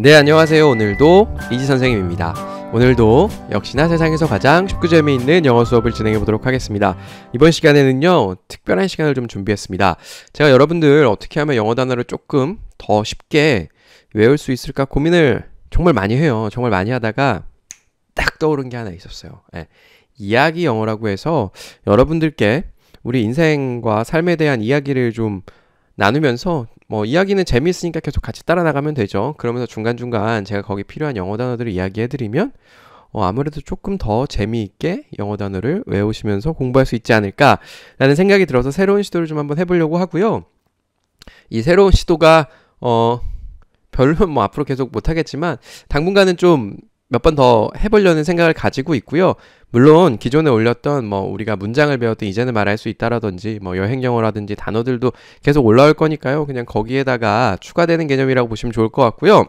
네 안녕하세요 오늘도 이지 선생님입니다 오늘도 역시나 세상에서 가장 쉽고 재미있는 영어 수업을 진행해 보도록 하겠습니다 이번 시간에는요 특별한 시간을 좀 준비했습니다 제가 여러분들 어떻게 하면 영어 단어를 조금 더 쉽게 외울 수 있을까 고민을 정말 많이 해요 정말 많이 하다가 딱 떠오른 게 하나 있었어요 예. 이야기 영어라고 해서 여러분들께 우리 인생과 삶에 대한 이야기를 좀 나누면서 뭐 이야기는 재미있으니까 계속 같이 따라 나가면 되죠. 그러면서 중간중간 제가 거기 필요한 영어 단어들을 이야기해드리면 어, 아무래도 조금 더 재미있게 영어 단어를 외우시면서 공부할 수 있지 않을까라는 생각이 들어서 새로운 시도를 좀 한번 해보려고 하고요. 이 새로운 시도가 어 별로 뭐 앞으로 계속 못하겠지만 당분간은 좀 몇 번 더 해보려는 생각을 가지고 있고요. 물론 기존에 올렸던 뭐 우리가 문장을 배웠던 이제는 말할 수 있다라든지 뭐 여행 영어라든지 단어들도 계속 올라올 거니까요. 그냥 거기에다가 추가되는 개념이라고 보시면 좋을 것 같고요.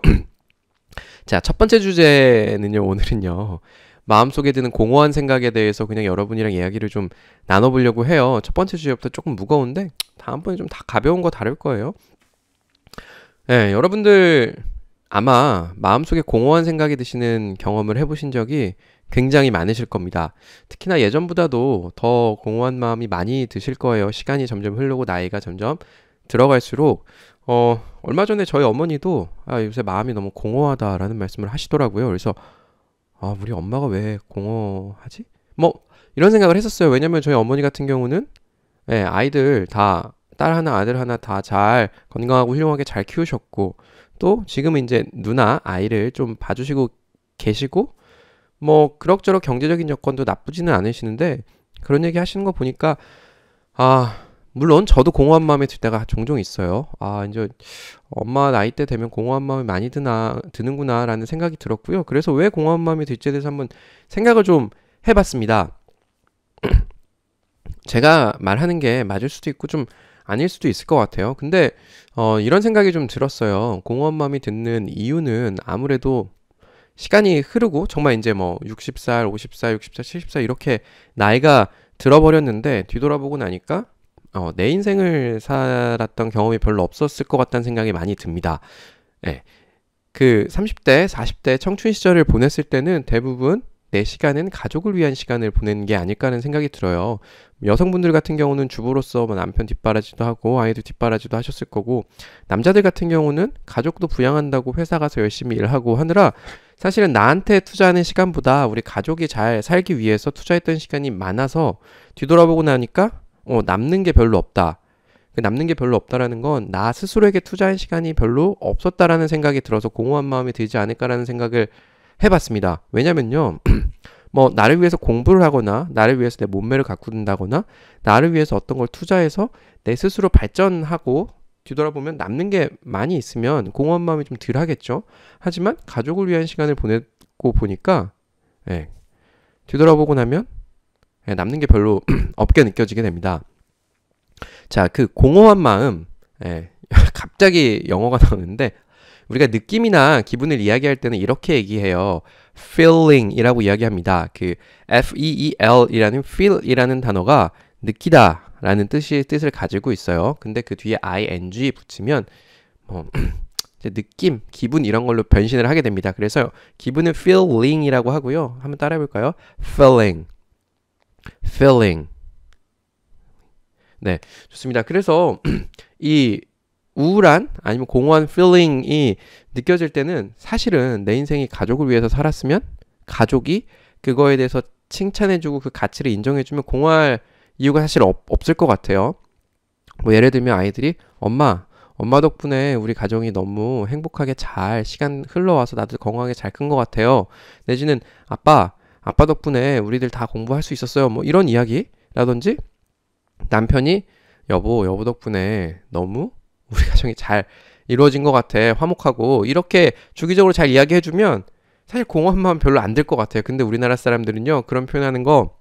자, 첫 번째 주제는요. 오늘은요. 마음속에 드는 공허한 생각에 대해서 그냥 여러분이랑 이야기를 좀 나눠보려고 해요. 첫 번째 주제부터 조금 무거운데 다음번에 좀 다 가벼운 거 다룰 거예요. 네, 여러분들 아마 마음속에 공허한 생각이 드시는 경험을 해보신 적이 굉장히 많으실 겁니다. 특히나 예전보다도 더 공허한 마음이 많이 드실 거예요. 시간이 점점 흐르고 나이가 점점 들어갈수록 어 얼마 전에 저희 어머니도 아 요새 마음이 너무 공허하다라는 말씀을 하시더라고요. 그래서 아 우리 엄마가 왜 공허하지? 뭐 이런 생각을 했었어요. 왜냐면 저희 어머니 같은 경우는 예, 아이들 다 딸 하나 아들 하나 다 잘 건강하고 훌륭하게 잘 키우셨고 또 지금은 이제 누나 아이를 좀 봐주시고 계시고 뭐 그럭저럭 경제적인 여건도 나쁘지는 않으시는데 그런 얘기 하시는 거 보니까 아 물론 저도 공허한 마음이들 때가 종종 있어요. 아 이제 엄마 나이 때 되면 공허한 마음이 많이 드나 드는구나라는 생각이 들었고요. 그래서 왜 공허한 마음이 들지에 대해서 한번 생각을 좀 해봤습니다. 제가 말하는 게 맞을 수도 있고 좀 아닐 수도 있을 것 같아요. 근데 어, 이런 생각이 좀 들었어요. 공허한마음이 듣는 이유는 아무래도 시간이 흐르고 정말 이제 뭐 60살, 50살, 60살, 70살 이렇게 나이가 들어버렸는데 뒤돌아보고 나니까 어, 내 인생을 살았던 경험이 별로 없었을 것 같다는 생각이 많이 듭니다. 네. 그 30대, 40대 청춘 시절을 보냈을 때는 대부분 내 시간은 가족을 위한 시간을 보내는 게 아닐까 하는 생각이 들어요. 여성분들 같은 경우는 주부로서 뭐 남편 뒷바라지도 하고 아이도 뒷바라지도 하셨을 거고 남자들 같은 경우는 가족도 부양한다고 회사 가서 열심히 일하고 하느라 사실은 나한테 투자하는 시간보다 우리 가족이 잘 살기 위해서 투자했던 시간이 많아서 뒤돌아보고 나니까 어, 남는 게 별로 없다. 그 남는 게 별로 없다라는 건 나 스스로에게 투자한 시간이 별로 없었다라는 생각이 들어서 공허한 마음이 들지 않을까라는 생각을 해봤습니다. 왜냐면요. 뭐 나를 위해서 공부를 하거나 나를 위해서 내 몸매를 가꾸는다거나 나를 위해서 어떤 걸 투자해서 내 스스로 발전하고 뒤돌아보면 남는 게 많이 있으면 공허한 마음이 좀 덜 하겠죠. 하지만 가족을 위한 시간을 보내고 보니까 예, 뒤돌아보고 나면 예, 남는 게 별로 없게 느껴지게 됩니다. 자, 그 공허한 마음 예, 갑자기 영어가 나오는데 우리가 느낌이나 기분을 이야기할 때는 이렇게 얘기해요. feeling이라고 이야기합니다. 그 f-e-e-l이라는 feel이라는 단어가 느끼다 라는 뜻이 뜻을 가지고 있어요. 근데 그 뒤에 ing 붙이면 뭐 느낌, 기분 이런 걸로 변신을 하게 됩니다. 그래서 기분은 feeling이라고 하고요. 한번 따라해 볼까요? feeling. feeling. 네, 좋습니다. 그래서 이 우울한 아니면 공허한 feeling이 느껴질 때는 사실은 내 인생이 가족을 위해서 살았으면 가족이 그거에 대해서 칭찬해주고 그 가치를 인정해주면 공허할 이유가 사실 없, 없을 것 같아요. 뭐 예를 들면 아이들이 엄마 엄마 덕분에 우리 가정이 너무 행복하게 잘 시간 흘러와서 나도 건강하게 잘 큰 것 같아요. 내지는 아빠, 아빠 덕분에 우리들 다 공부할 수 있었어요. 뭐 이런 이야기라든지 남편이 여보, 여보 덕분에 너무 우리 가정이 잘 이루어진 것 같아. 화목하고 이렇게 주기적으로 잘 이야기해주면 사실 공허함만 한 별로 안 될 것 같아요. 근데 우리나라 사람들은요 그런 표현하는 거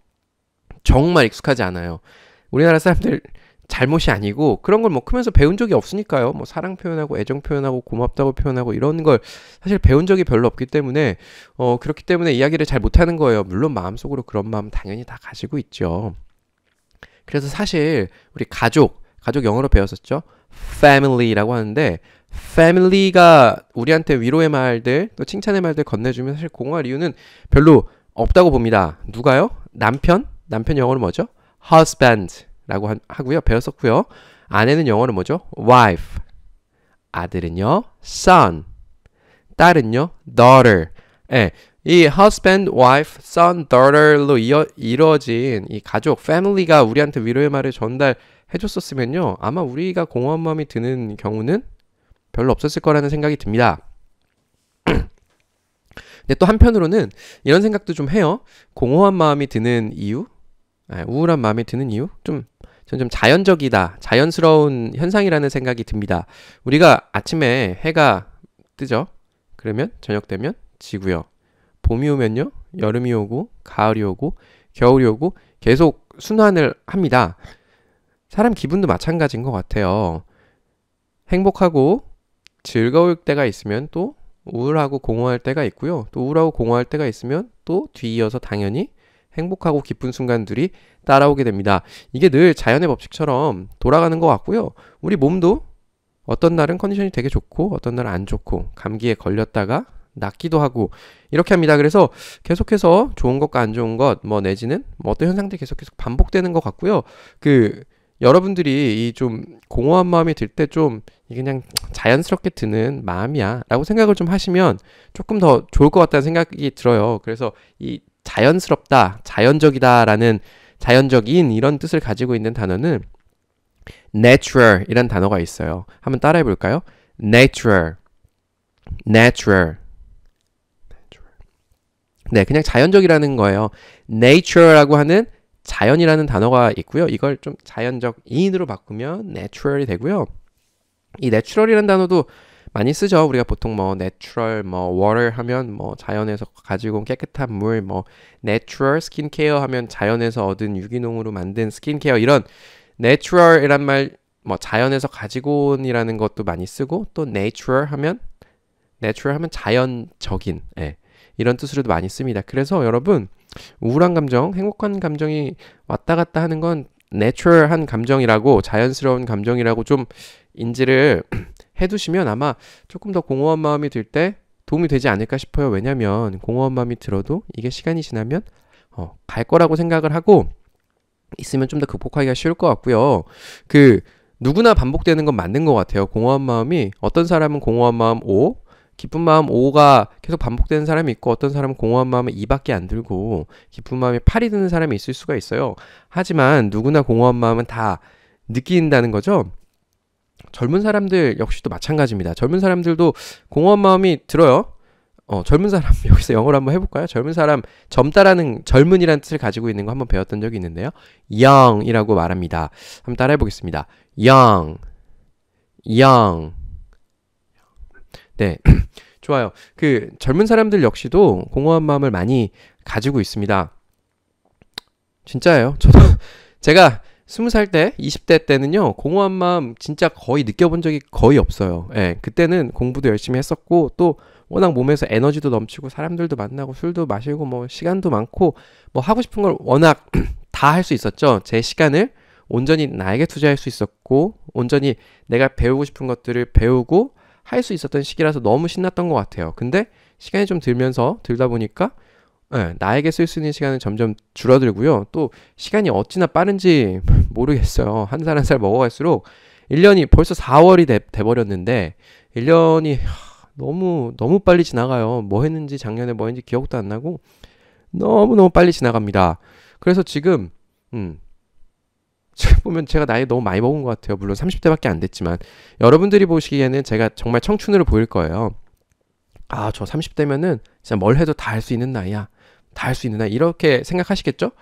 정말 익숙하지 않아요. 우리나라 사람들 잘못이 아니고 그런 걸 뭐 크면서 배운 적이 없으니까요. 뭐 사랑 표현하고 애정 표현하고 고맙다고 표현하고 이런 걸 사실 배운 적이 별로 없기 때문에 어 그렇기 때문에 이야기를 잘 못하는 거예요. 물론 마음속으로 그런 마음 당연히 다 가지고 있죠. 그래서 사실 우리 가족 가족 영어로 배웠었죠. family라고 하는데 family가 우리한테 위로의 말들 또 칭찬의 말들 건네주면 사실 공허할 이유는 별로 없다고 봅니다. 누가요? 남편? 남편 영어는 뭐죠? husband라고 하고요. 배웠었고요. 아내는 영어는 뭐죠? wife. 아들은요? son. 딸은요? daughter. 예. 이 husband, wife, son, daughter로 이어, 이루어진 이 가족, family가 우리한테 위로의 말을 전달 해줬었으면요. 아마 우리가 공허한 마음이 드는 경우는 별로 없었을 거라는 생각이 듭니다. 근데 또 한편으로는 이런 생각도 좀 해요. 공허한 마음이 드는 이유? 아, 우울한 마음이 드는 이유? 좀, 전좀 자연적이다. 자연스러운 현상이라는 생각이 듭니다. 우리가 아침에 해가 뜨죠? 그러면 저녁 되면 지구요. 봄이 오면요. 여름이 오고, 가을이 오고, 겨울이 오고, 계속 순환을 합니다. 사람 기분도 마찬가지인 것 같아요. 행복하고 즐거울 때가 있으면 또 우울하고 공허할 때가 있고요. 또 우울하고 공허할 때가 있으면 또 뒤이어서 당연히 행복하고 기쁜 순간들이 따라오게 됩니다. 이게 늘 자연의 법칙처럼 돌아가는 것 같고요. 우리 몸도 어떤 날은 컨디션이 되게 좋고 어떤 날은 안 좋고 감기에 걸렸다가 낫기도 하고 이렇게 합니다. 그래서 계속해서 좋은 것과 안 좋은 것 뭐 내지는 뭐 어떤 현상들이 계속 계속 반복되는 것 같고요. 그 여러분들이 이 좀 공허한 마음이 들 때 좀 그냥 자연스럽게 드는 마음이야 라고 생각을 좀 하시면 조금 더 좋을 것 같다는 생각이 들어요. 그래서 이 자연스럽다, 자연적이다 라는 자연적인 이런 뜻을 가지고 있는 단어는 natural 이란 단어가 있어요. 한번 따라해 볼까요? natural, natural. 네, 그냥 자연적이라는 거예요. nature라고 하는 자연이라는 단어가 있고요. 이걸 좀 자연적 이인으로 바꾸면 내추럴이 되고요. 이 내추럴이라는 단어도 많이 쓰죠. 우리가 보통 뭐 내추럴 뭐 water 하면 뭐 자연에서 가지고 온 깨끗한 물, 뭐 내추럴 스킨케어 하면 자연에서 얻은 유기농으로 만든 스킨케어 이런 내추럴이란 말 뭐 자연에서 가지고 온이라는 것도 많이 쓰고 또 내추럴 하면 내추럴 하면 자연적인 예. 이런 뜻으로도 많이 씁니다. 그래서 여러분 우울한 감정, 행복한 감정이 왔다 갔다 하는 건 내추럴한 감정이라고 자연스러운 감정이라고 좀 인지를 해두시면 아마 조금 더 공허한 마음이 들 때 도움이 되지 않을까 싶어요. 왜냐면 하 공허한 마음이 들어도 이게 시간이 지나면 어, 갈 거라고 생각을 하고 있으면 좀 더 극복하기가 쉬울 것 같고요. 그 누구나 반복되는 건 맞는 것 같아요. 공허한 마음이 어떤 사람은 공허한 마음 5, 기쁜 마음 5가 계속 반복되는 사람이 있고 어떤 사람은 공허한 마음에 2밖에 안 들고 기쁜 마음이 8이 드는 사람이 있을 수가 있어요. 하지만 누구나 공허한 마음은 다 느낀다는 거죠. 젊은 사람들 역시도 마찬가지입니다. 젊은 사람들도 공허한 마음이 들어요. 어, 젊은 사람 여기서 영어로 한번 해볼까요? 젊은 사람 젊다라는 젊은이라는 뜻을 가지고 있는 거 한번 배웠던 적이 있는데요. young이라고 말합니다. 한번 따라해보겠습니다. young, young. 네. 좋아요. 그 젊은 사람들 역시도 공허한 마음을 많이 가지고 있습니다. 진짜예요. 저도 제가 2 0살 때, 2 0대 때는요, 공허한 마음 진짜 거의 느껴본 적이 거의 없어요. 예, 그때는 공부도 열심히 했었고, 또 워낙 몸에서 에너지도 넘치고, 사람들도 만나고, 술도 마시고, 뭐, 시간도 많고, 뭐, 하고 싶은 걸 워낙 다 할 수 있었죠. 제 시간을 온전히 나에게 투자할 수 있었고, 온전히 내가 배우고 싶은 것들을 배우고, 할수 있었던 시기라서 너무 신났던 것 같아요. 근데 시간이 좀 들면서 들다 보니까 네, 나에게 쓸 수 있는 시간은 점점 줄어들고요. 또 시간이 어찌나 빠른지 모르겠어요. 한 살 한 살 먹어갈수록 1년이 벌써 4월이 돼, 돼버렸는데 1년이 너무 너무 빨리 지나가요. 뭐 했는지 작년에 뭐 했는지 기억도 안 나고 너무너무 빨리 지나갑니다. 그래서 지금 음, 제가 보면 제가 나이 너무 많이 먹은 것 같아요. 물론 30대밖에 안 됐지만 여러분들이 보시기에는 제가 정말 청춘으로 보일 거예요. 아, 저 30대면은 진짜 뭘 해도 다 할 수 있는 나이야. 다 할 수 있는 나이. 이렇게 생각하시겠죠?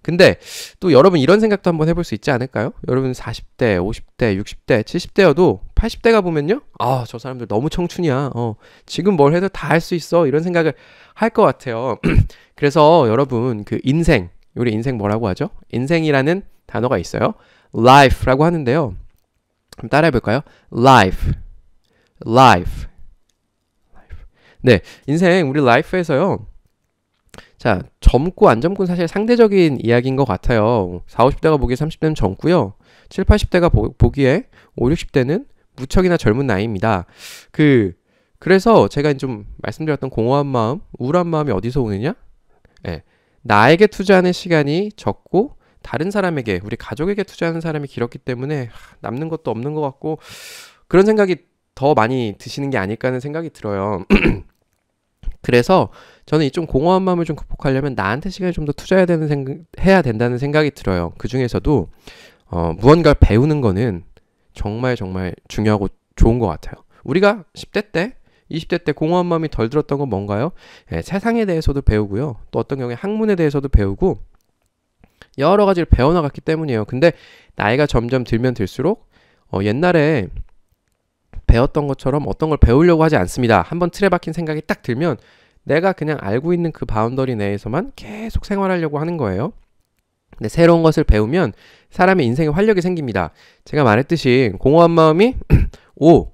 근데 또 여러분 이런 생각도 한번 해볼 수 있지 않을까요? 여러분 40대, 50대, 60대, 70대여도 80대가 보면요. 아, 저 사람들 너무 청춘이야. 어, 지금 뭘 해도 다 할 수 있어. 이런 생각을 할 것 같아요. 그래서 여러분 그 인생, 우리 인생 뭐라고 하죠? 인생이라는 단어가 있어요. life라고 하는데요. 그럼 따라해 볼까요? life, life, 네, 인생 우리 라이프에서요 자, 젊고 안 젊고는 사실 상대적인 이야기인 것 같아요. 40, 50대가 보기에 30대는 젊고요. 7, 80대가 보, 기에 5, 60대는 무척이나 젊은 나이입니다. 그, 그래서 제가 좀 말씀드렸던 공허한 마음, 우울한 마음이 어디서 오느냐? 예. 네, 나에게 투자하는 시간이 적고 다른 사람에게 우리 가족에게 투자하는 사람이 길었기 때문에 남는 것도 없는 것 같고 그런 생각이 더 많이 드시는 게 아닐까 하는 생각이 들어요. 그래서 저는 이 좀 공허한 마음을 좀 극복하려면 나한테 시간을 좀 더 투자해야 되는 생 해야 된다는 생각이 들어요. 그 중에서도 어, 무언가를 배우는 거는 정말 정말 중요하고 좋은 것 같아요. 우리가 10대 때 20대 때 공허한 마음이 덜 들었던 건 뭔가요? 예, 세상에 대해서도 배우고요. 또 어떤 경우에 학문에 대해서도 배우고 여러 가지를 배워나갔기 때문이에요. 근데 나이가 점점 들면 들수록 어, 옛날에 배웠던 것처럼 어떤 걸 배우려고 하지 않습니다. 한번 틀에 박힌 생각이 딱 들면 내가 그냥 알고 있는 그 바운더리 내에서만 계속 생활하려고 하는 거예요. 근데 새로운 것을 배우면 사람의 인생에 활력이 생깁니다. 제가 말했듯이 공허한 마음이 오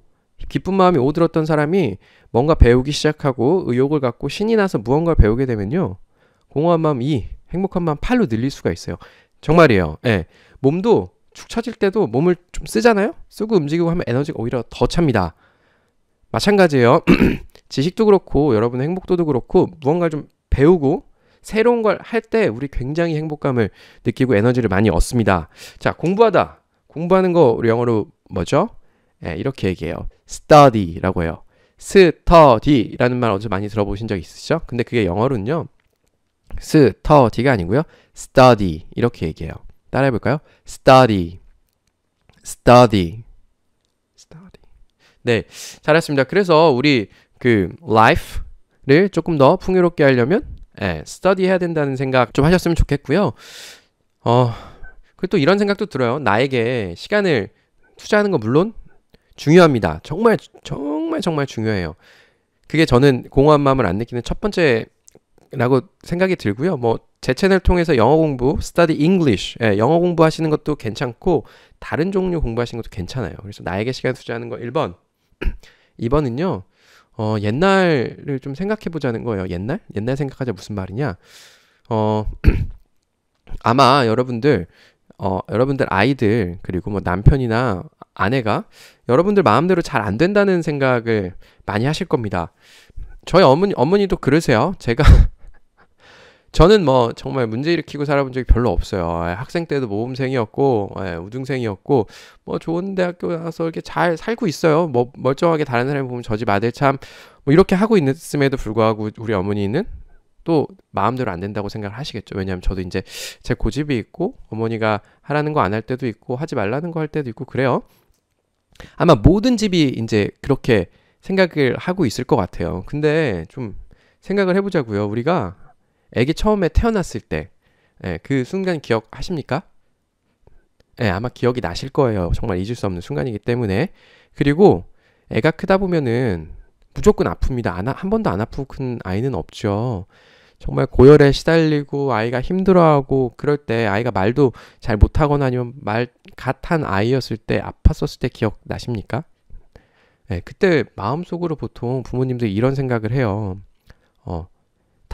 기쁜 마음이 오들었던 사람이 뭔가 배우기 시작하고 의욕을 갖고 신이 나서 무언가를 배우게 되면요. 공허한 마음 이 행복함만 팔로 늘릴 수가 있어요. 정말이에요. 예. 몸도 축 처질 때도 몸을 좀 쓰잖아요. 쓰고 움직이고 하면 에너지가 오히려 더 찹니다. 마찬가지예요. 지식도 그렇고 여러분의 행복도도 그렇고 무언가를 좀 배우고 새로운 걸 할 때 우리 굉장히 행복감을 느끼고 에너지를 많이 얻습니다. 자, 공부하다. 공부하는 거 우리 영어로 뭐죠? 예, 이렇게 얘기해요. study라고 해요. 스터디라는 말 어디서 많이 들어보신 적 있으시죠? 근데 그게 영어로는요. 스터디가 아니고요. study 이렇게 얘기해요. 따라해 볼까요? study study study 네, 잘했습니다. 그래서 우리 그 life를 조금 더 풍요롭게 하려면 예, study 해야 된다는 생각 좀 하셨으면 좋겠고요. 어, 그리고 또 이런 생각도 들어요. 나에게 시간을 투자하는 거 물론 중요합니다. 정말 정말 정말 중요해요. 그게 저는 공허한 마음을 안 느끼는 첫 번째 라고 생각이 들고요. 뭐 제 채널 통해서 영어 공부, study English, 예, 영어 공부하시는 것도 괜찮고 다른 종류 공부하시는 것도 괜찮아요. 그래서 나에게 시간 투자하는 거 1번. 2번은요. 어, 옛날을 좀 생각해 보자는 거예요. 옛날? 옛날 생각하자 무슨 말이냐? 어 아마 여러분들 어, 여러분들 아이들 그리고 뭐 남편이나 아내가 여러분들 마음대로 잘 안 된다는 생각을 많이 하실 겁니다. 저희 어머니 어머니도 그러세요. 제가 저는 뭐 정말 문제 일으키고 살아본 적이 별로 없어요. 예, 학생 때도 모범생이었고 예, 우등생이었고 뭐 좋은 대학교 나서 이렇게 잘 살고 있어요. 뭐 멀쩡하게 다른 사람이 보면 저 집아들참뭐 이렇게 하고 있음에도 불구하고 우리 어머니는 또 마음대로 안 된다고 생각을 하시겠죠. 왜냐하면 저도 이제 제 고집이 있고 어머니가 하라는 거 안 할 때도 있고 하지 말라는 거 할 때도 있고 그래요. 아마 모든 집이 이제 그렇게 생각을 하고 있을 것 같아요. 근데 좀 생각을 해보자고요. 우리가 아기 처음에 태어났을 때, 예, 그 순간 기억하십니까? 예, 아마 기억이 나실 거예요. 정말 잊을 수 없는 순간이기 때문에. 그리고 애가 크다 보면은 무조건 아픕니다. 안, 아, 한 번도 안 아픈 큰 아이는 없죠. 정말 고열에 시달리고 아이가 힘들어하고 그럴 때 아이가 말도 잘 못하거나 아니면 말같한 아이였을 때 아팠었을 때 기억나십니까? 예, 그때 마음속으로 보통 부모님들 이런 생각을 해요. 어,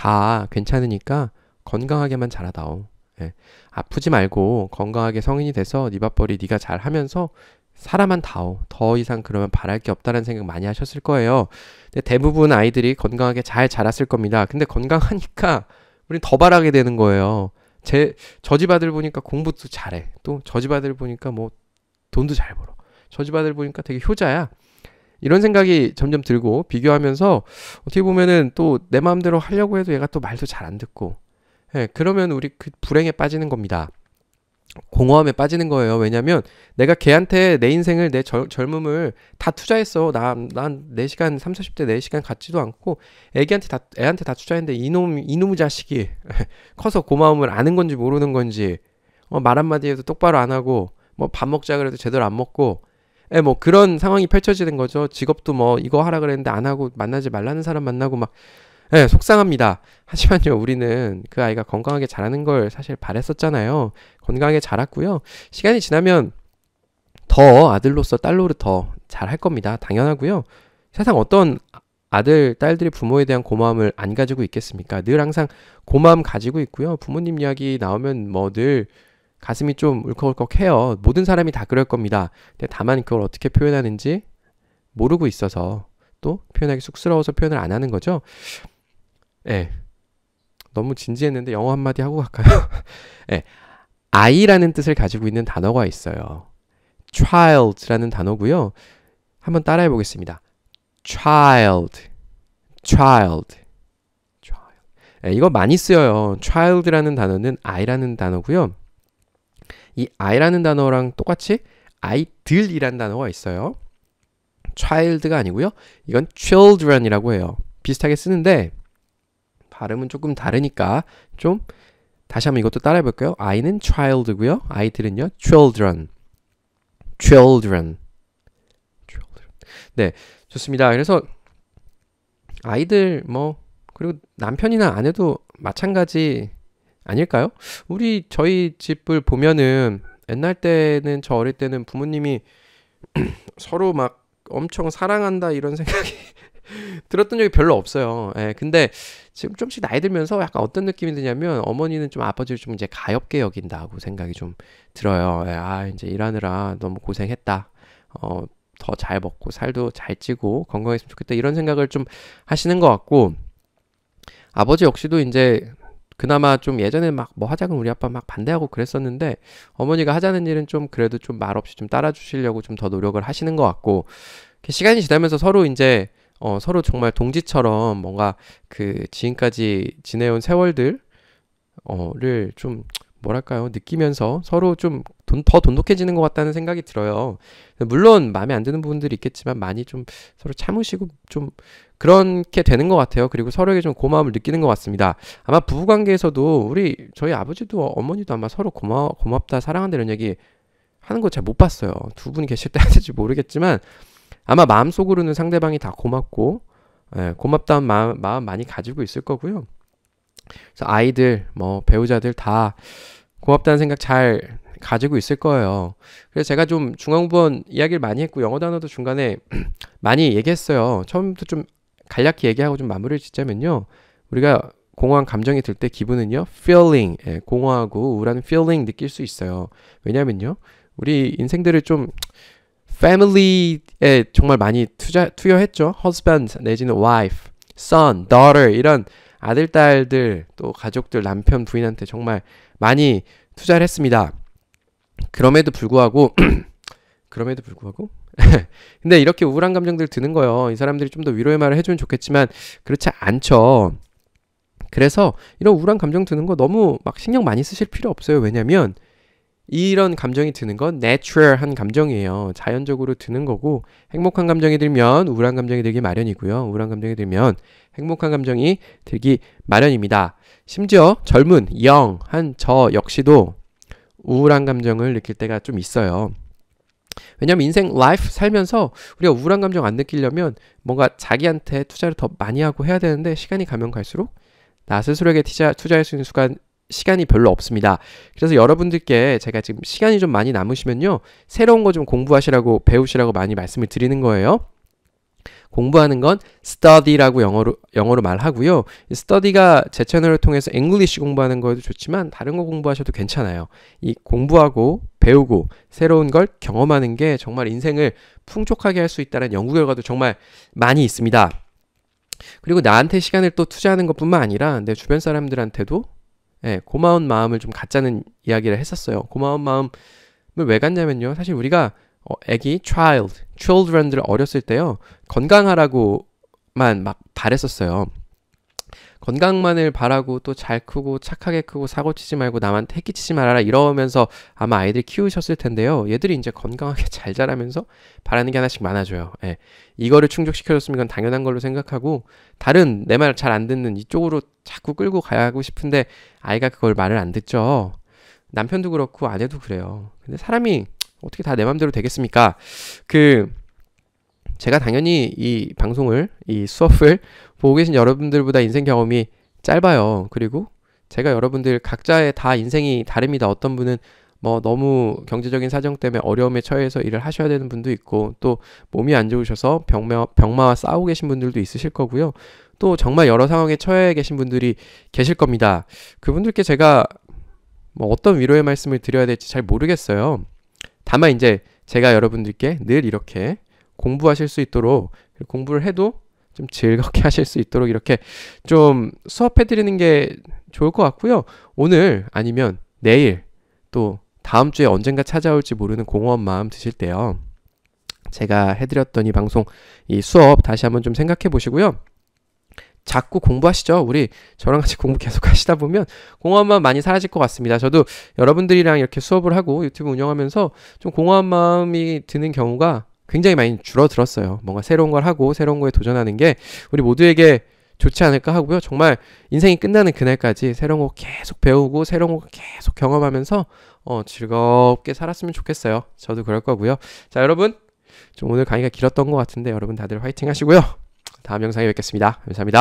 다 괜찮으니까 건강하게만 자라다오. 예. 아프지 말고 건강하게 성인이 돼서 네 밥벌이 네가 잘 하면서 사람만 다오. 더 이상 그러면 바랄 게 없다는 생각 많이 하셨을 거예요. 근데 대부분 아이들이 건강하게 잘 자랐을 겁니다. 근데 건강하니까 우린 더 바라게 되는 거예요. 제, 저집 아들 보니까 공부도 잘해. 또저집 아들 보니까 뭐 돈도 잘 벌어. 저집 아들 보니까 되게 효자야. 이런 생각이 점점 들고 비교하면서 어떻게 보면은 또 내 마음대로 하려고 해도 얘가 또 말도 잘 안 듣고 예, 그러면 우리 그 불행에 빠지는 겁니다. 공허함에 빠지는 거예요. 왜냐면 내가 걔한테 내 인생을 내 절, 젊음을 다 투자했어. 난난 4시간 3, 0 40대 4시간 같지도 않고 애기한테 다 애한테 다 투자했는데 이놈 이놈의 자식이 커서 고마움을 아는 건지 모르는 건지 어, 말 한마디 해도 똑바로 안 하고 뭐 밥 먹자 그래도 제대로 안 먹고 예, 뭐 그런 상황이 펼쳐지는 거죠. 직업도 뭐 이거 하라 그랬는데 안 하고 만나지 말라는 사람 만나고 막 예, 속상합니다. 하지만요, 우리는 그 아이가 건강하게 자라는 걸 사실 바랬었잖아요. 건강하게 자랐고요. 시간이 지나면 더 아들로서 딸로를 더 잘할 겁니다. 당연하고요. 세상 어떤 아들, 딸들이 부모에 대한 고마움을 안 가지고 있겠습니까? 늘 항상 고마움 가지고 있고요. 부모님 이야기 나오면 뭐늘 가슴이 좀 울컥울컥해요. 모든 사람이 다 그럴 겁니다. 근데 다만 그걸 어떻게 표현하는지 모르고 있어서 또 표현하기 쑥스러워서 표현을 안 하는 거죠. 예. 네. 너무 진지했는데 영어 한마디 하고 갈까요? 예. 네. 아이라는 뜻을 가지고 있는 단어가 있어요. child라는 단어고요. 한번 따라해 보겠습니다. child child child 네, 이거 많이 쓰여요. child라는 단어는 아이라는 단어고요. 이 I라는 단어랑 똑같이 아이들이란 단어가 있어요. child가 아니고요. 이건 children이라고 해요. 비슷하게 쓰는데 발음은 조금 다르니까 좀 다시 한번 이것도 따라해 볼까요? I는 child고요. 아이들은요. children. children. children. 네. 좋습니다. 그래서 아이들 뭐 그리고 남편이나 아내도 마찬가지 아닐까요? 우리 저희 집을 보면은 옛날 때는 저 어릴 때는 부모님이 서로 막 엄청 사랑한다 이런 생각이 들었던 적이 별로 없어요. 예, 근데 지금 좀씩 나이 들면서 약간 어떤 느낌이 드냐면 어머니는 좀 아버지를 좀 이제 가엽게 여긴다고 생각이 좀 들어요. 예, 아, 이제 일하느라 너무 고생했다. 어, 더 잘 먹고 살도 잘 찌고 건강했으면 좋겠다. 이런 생각을 좀 하시는 것 같고 아버지 역시도 이제 그나마 좀 예전에 막 뭐 하자금 우리 아빠 막 반대하고 그랬었는데 어머니가 하자는 일은 좀 그래도 좀 말없이 좀 따라주시려고 좀 더 노력을 하시는 것 같고 시간이 지나면서 서로 이제 어, 서로 정말 동지처럼 뭔가 그 지금까지 지내온 세월들 어를 좀 뭐랄까요 느끼면서 서로 좀 더 돈독해지는 것 같다는 생각이 들어요. 물론 마음에 안 드는 부분들이 있겠지만 많이 좀 서로 참으시고 좀 그렇게 되는 것 같아요. 그리고 서로에게 좀 고마움을 느끼는 것 같습니다. 아마 부부관계에서도 우리 저희 아버지도 어머니도 아마 서로 고마 고맙다 사랑한다 이런 얘기 하는 거 잘 못 봤어요. 두 분이 계실 때 하는지 모르겠지만 아마 마음속으로는 상대방이 다 고맙고 예, 고맙다는 마음, 마음 많이 가지고 있을 거고요. 그래서 아이들, 뭐 배우자들 다 고맙다는 생각 잘 가지고 있을 거예요. 그래서 제가 좀 중앙부원 이야기를 많이 했고 영어 단어도 중간에 많이 얘기했어요. 처음부터 좀 간략히 얘기하고 좀 마무리를 짓자면요. 우리가 공허한 감정이 들 때 기분은요. feeling, 예, 공허하고 우울한 feeling 느낄 수 있어요. 왜냐면요. 우리 인생들을 좀 family에 정말 많이 투자 투여했죠. husband 내지는 wife, son, daughter 이런 아들, 딸들, 또 가족들, 남편, 부인한테 정말 많이 투자를 했습니다. 그럼에도 불구하고, 그럼에도 불구하고? 근데 이렇게 우울한 감정들 드는 거요. 이 사람들이 좀 더 위로의 말을 해주면 좋겠지만, 그렇지 않죠. 그래서 이런 우울한 감정 드는 거 너무 막 신경 많이 쓰실 필요 없어요. 왜냐면, 하 이런 감정이 드는 건 natural한 감정이에요. 자연적으로 드는 거고 행복한 감정이 들면 우울한 감정이 들기 마련이고요. 우울한 감정이 들면 행복한 감정이 들기 마련입니다. 심지어 젊은 영, 한 저 역시도 우울한 감정을 느낄 때가 좀 있어요. 왜냐면 인생 라이프 살면서 우리가 우울한 감정 안 느끼려면 뭔가 자기한테 투자를 더 많이 하고 해야 되는데 시간이 가면 갈수록 나 스스로에게 투자, 투자할 수 있는 수간, 시간이 별로 없습니다. 그래서 여러분들께 제가 지금 시간이 좀 많이 남으시면요. 새로운 거 좀 공부하시라고 배우시라고 많이 말씀을 드리는 거예요. 공부하는 건 study라고 영어로 영어로 말하고요. study가 제 채널을 통해서 잉글리시 공부하는 것도 좋지만 다른 거 공부하셔도 괜찮아요. 이 공부하고 배우고 새로운 걸 경험하는 게 정말 인생을 풍족하게 할 수 있다는 연구 결과도 정말 많이 있습니다. 그리고 나한테 시간을 또 투자하는 것뿐만 아니라 내 주변 사람들한테도 예, 고마운 마음을 좀 갖자는 이야기를 했었어요. 고마운 마음을 왜 갖냐면요. 사실 우리가 어, 애기 child, children들 어렸을 때요. 건강하라고만 막 바랬었어요. 건강만을 바라고 또 잘 크고 착하게 크고 사고 치지 말고 남한테 해끼치지 말아라 이러면서 아마 아이들 키우셨을 텐데요. 얘들이 이제 건강하게 잘 자라면서 바라는 게 하나씩 많아져요. 예. 이거를 충족시켜줬으면 이건 당연한 걸로 생각하고 다른 내 말 잘 안 듣는 이쪽으로 자꾸 끌고 가고 야하 싶은데 아이가 그걸 말을 안 듣죠. 남편도 그렇고 아내도 그래요. 근데 사람이 어떻게 다 내 맘대로 되겠습니까? 그 제가 당연히 이 방송을, 이 수업을 보고 계신 여러분들보다 인생 경험이 짧아요. 그리고 제가 여러분들 각자의 다 인생이 다릅니다. 어떤 분은 뭐 너무 경제적인 사정 때문에 어려움에 처해서 일을 하셔야 되는 분도 있고 또 몸이 안 좋으셔서 병마, 병마와 싸우고 계신 분들도 있으실 거고요. 또 정말 여러 상황에 처해 계신 분들이 계실 겁니다. 그분들께 제가 뭐 어떤 위로의 말씀을 드려야 될지 잘 모르겠어요. 다만 이제 제가 여러분들께 늘 이렇게 공부하실 수 있도록 공부를 해도 좀 즐겁게 하실 수 있도록 이렇게 좀 수업해 드리는 게 좋을 것 같고요. 오늘 아니면 내일 또 다음 주에 언젠가 찾아올지 모르는 공허한 마음 드실 때요. 제가 해드렸던 이 방송, 이 수업 다시 한번 좀 생각해 보시고요. 자꾸 공부하시죠. 우리 저랑 같이 공부 계속 하시다 보면 공허한 마음 많이 사라질 것 같습니다. 저도 여러분들이랑 이렇게 수업을 하고 유튜브 운영하면서 좀 공허한 마음이 드는 경우가 굉장히 많이 줄어들었어요. 뭔가 새로운 걸 하고 새로운 거에 도전하는 게 우리 모두에게 좋지 않을까 하고요. 정말 인생이 끝나는 그날까지 새로운 거 계속 배우고 새로운 거 계속 경험하면서 어, 즐겁게 살았으면 좋겠어요. 저도 그럴 거고요. 자, 여러분. 좀 오늘 강의가 길었던 것 같은데 여러분 다들 화이팅 하시고요. 다음 영상에 뵙겠습니다. 감사합니다.